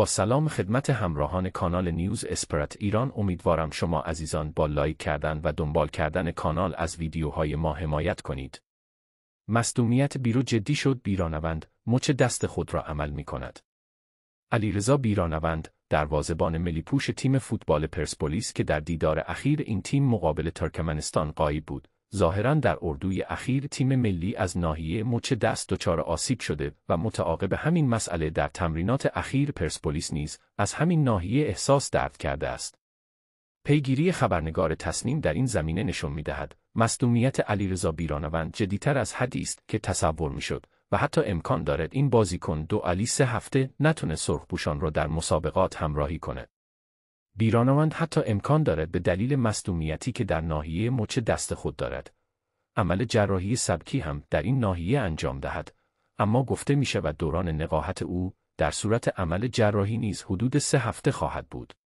با سلام خدمت همراهان کانال نیوز اسپرت ایران امیدوارم شما عزیزان با لایک کردن و دنبال کردن کانال از ویدیوهای ما حمایت کنید. مصدومیت بیرو جدی شد بیرانوند مچ دست خود را عمل می کند. علیرضا بیرانوند دروازبان ملی پوش تیم فوتبال پرسپولیس که در دیدار اخیر این تیم مقابل ترکمنستان قایب بود ظاهرا در اردوی اخیر تیم ملی از ناحیه مچ دست دچار آسیب شده و متعاقب همین مسئله در تمرینات اخیر پرسپولیس نیز از همین ناحیه احساس درد کرده است. پیگیری خبرنگار تصمیم در این زمینه نشان میدهد مصدومیت علیرضا بیرانوند جدیتر از حدی است که تصور میشد و حتی امکان دارد این بازیکن دو علی سه هفته نتونه سرخپوشان را در مسابقات همراهی کند. بیرانوند حتی امکان دارد به دلیل مصدومیتی که در ناحیه مچ دست خود دارد عمل جراحی سبکی هم در این ناحیه انجام دهد اما گفته می شود دوران نقاهت او در صورت عمل جراحی نیز حدود سه هفته خواهد بود